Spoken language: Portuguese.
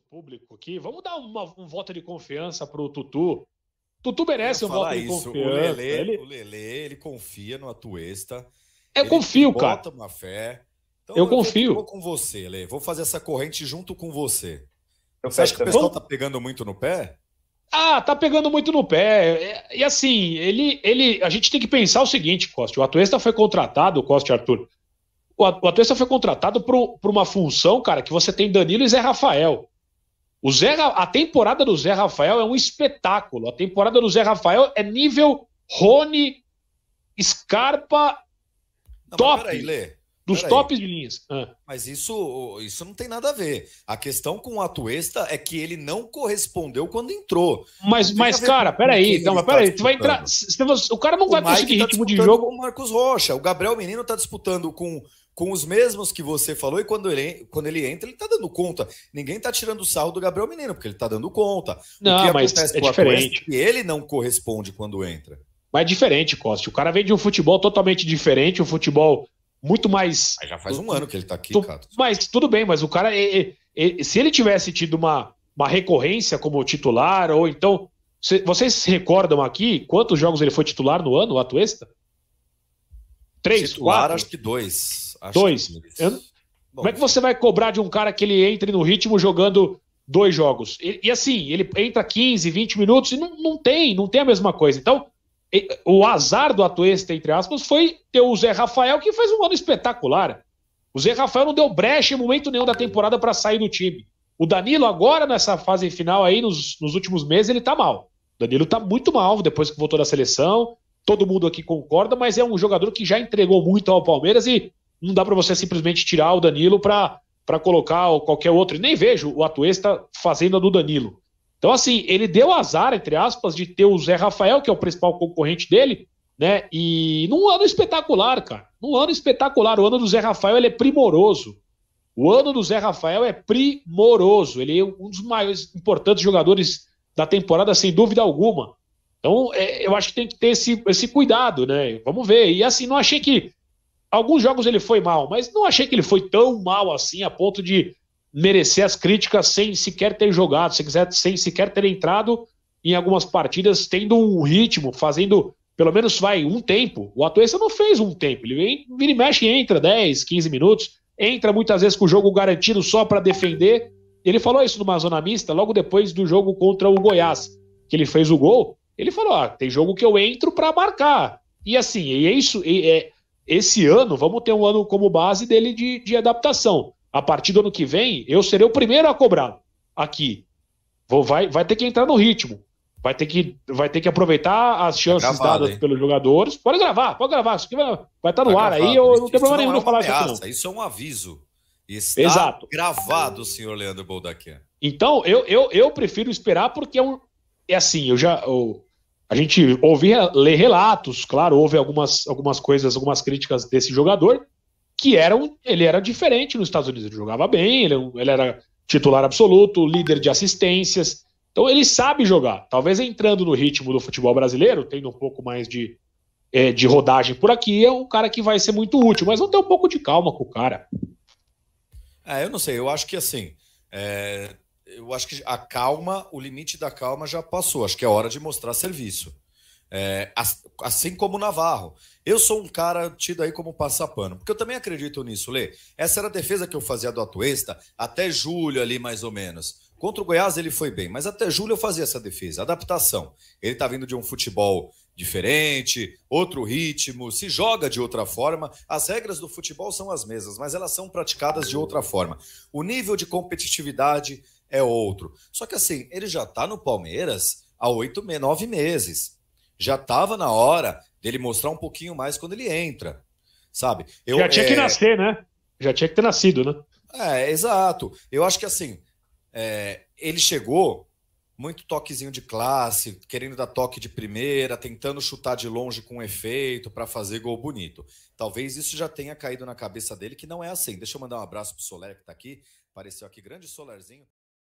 nosso público aqui. Vamos dar uma, um voto de confiança pro Tutu. Tutu merece um voto de confiança. O Lele, ele... o ele confia no Atuesta. Eu confio, bota cara. Bota uma fé. Então, eu, eu confio. Vou com você, Lele Vou fazer essa corrente junto com você. Eu você acha que o pessoal tá pegando muito no pé? Ah, tá pegando muito no pé. É, e assim, ele, ele, a gente tem que pensar o seguinte, Costa. O Atuesta foi contratado, Costa Arthur. O Atuesta foi contratado para por uma função, cara, que você tem Danilo e Zé Rafael. O Zé, a temporada do Zé Rafael é um espetáculo. A temporada do Zé Rafael é nível Rony, Scarpa, não, top. Peraí, Lê. Dos tops de linhas. Ah. Mas isso, isso não tem nada a ver. A questão com o Atuesta é que ele não correspondeu quando entrou. Mas, mas cara, peraí. Não, mas tá peraí. Tá vai entrar, o cara não o vai Mike conseguir tá ritmo de jogo. o Marcos Rocha. O Gabriel Menino está disputando com com os mesmos que você falou, e quando ele, quando ele entra, ele tá dando conta. Ninguém tá tirando o sarro do Gabriel Menino, porque ele tá dando conta. Não, o que mas acontece é com diferente. A é ele não corresponde quando entra. Mas é diferente, Costa. O cara vem de um futebol totalmente diferente, um futebol muito mais. Mas já faz um ano que ele tá aqui, tu, cara. Mas tudo bem, mas o cara. É, é, se ele tivesse tido uma, uma recorrência como titular, ou então. Se, vocês se recordam aqui quantos jogos ele foi titular no ano, o Atuesta? Três? Titular, quatro? acho que dois. Acho dois. Que... Eu... Como é que você vai cobrar de um cara que ele entre no ritmo jogando dois jogos? E, e assim, ele entra 15, 20 minutos e não, não tem, não tem a mesma coisa. Então, o azar do Atuesta, entre aspas, foi ter o Zé Rafael, que fez um ano espetacular. O Zé Rafael não deu brecha em momento nenhum da temporada para sair do time. O Danilo, agora nessa fase final aí, nos, nos últimos meses, ele tá mal. O Danilo tá muito mal depois que voltou da seleção. Todo mundo aqui concorda, mas é um jogador que já entregou muito ao Palmeiras e não dá para você simplesmente tirar o Danilo para colocar qualquer outro. E nem vejo o Atuesta fazendo a do Danilo. Então, assim, ele deu azar, entre aspas, de ter o Zé Rafael, que é o principal concorrente dele, né? E num ano espetacular, cara. Num ano espetacular. O ano do Zé Rafael ele é primoroso. O ano do Zé Rafael é primoroso. Ele é um dos mais importantes jogadores da temporada, sem dúvida alguma. Então, é, eu acho que tem que ter esse, esse cuidado, né? Vamos ver. E assim, não achei que Alguns jogos ele foi mal, mas não achei que ele foi tão mal assim a ponto de merecer as críticas sem sequer ter jogado, se quiser, sem sequer ter entrado em algumas partidas, tendo um ritmo, fazendo pelo menos vai um tempo. O Atuesta não fez um tempo, ele vem, vira e mexe entra 10, 15 minutos, entra muitas vezes com o jogo garantido só para defender. Ele falou isso numa zona mista logo depois do jogo contra o Goiás, que ele fez o gol. Ele falou: ah, tem jogo que eu entro para marcar. E assim, e é isso, e é, esse ano, vamos ter um ano como base dele de, de adaptação. A partir do ano que vem, eu serei o primeiro a cobrar aqui. Vou, vai, vai ter que entrar no ritmo. Vai ter que, vai ter que aproveitar as tá chances gravado, dadas hein? pelos jogadores. Pode gravar, pode gravar. Isso aqui vai, vai estar tá no tá ar gravado, aí. Eu não tenho problema nenhum é falar ameaça, isso. Aqui, isso é um aviso. Está Exato. gravado, senhor Leandro Boldaquian. Então, eu, eu, eu prefiro esperar porque é, um, é assim, eu já. Eu, a gente ouvia ler relatos, claro, houve algumas, algumas coisas, algumas críticas desse jogador, que eram ele era diferente nos Estados Unidos. Ele jogava bem, ele, ele era titular absoluto, líder de assistências. Então ele sabe jogar. Talvez entrando no ritmo do futebol brasileiro, tendo um pouco mais de, é, de rodagem por aqui, é um cara que vai ser muito útil, mas vamos ter um pouco de calma com o cara. É, eu não sei, eu acho que assim. É, eu acho que a calma, o limite da calma já passou. Acho que é hora de mostrar serviço. É, assim como o Navarro. Eu sou um cara tido aí como passapano, porque eu também acredito nisso, Lê. Essa era a defesa que eu fazia do Atuesta até julho ali, mais ou menos. Contra o Goiás ele foi bem, mas até julho eu fazia essa defesa. Adaptação. Ele está vindo de um futebol diferente, outro ritmo, se joga de outra forma. As regras do futebol são as mesmas, mas elas são praticadas de outra forma. O nível de competitividade é outro. Só que assim, ele já está no Palmeiras há oito, nove meses. Já estava na hora dele mostrar um pouquinho mais quando ele entra, sabe? Eu, já tinha é... que nascer, né? Já tinha que ter nascido, né? É, exato. Eu acho que assim, é... ele chegou muito toquezinho de classe, querendo dar toque de primeira, tentando chutar de longe com efeito para fazer gol bonito. Talvez isso já tenha caído na cabeça dele, que não é assim. Deixa eu mandar um abraço pro Soler que está aqui. Apareceu aqui, grande Solerzinho.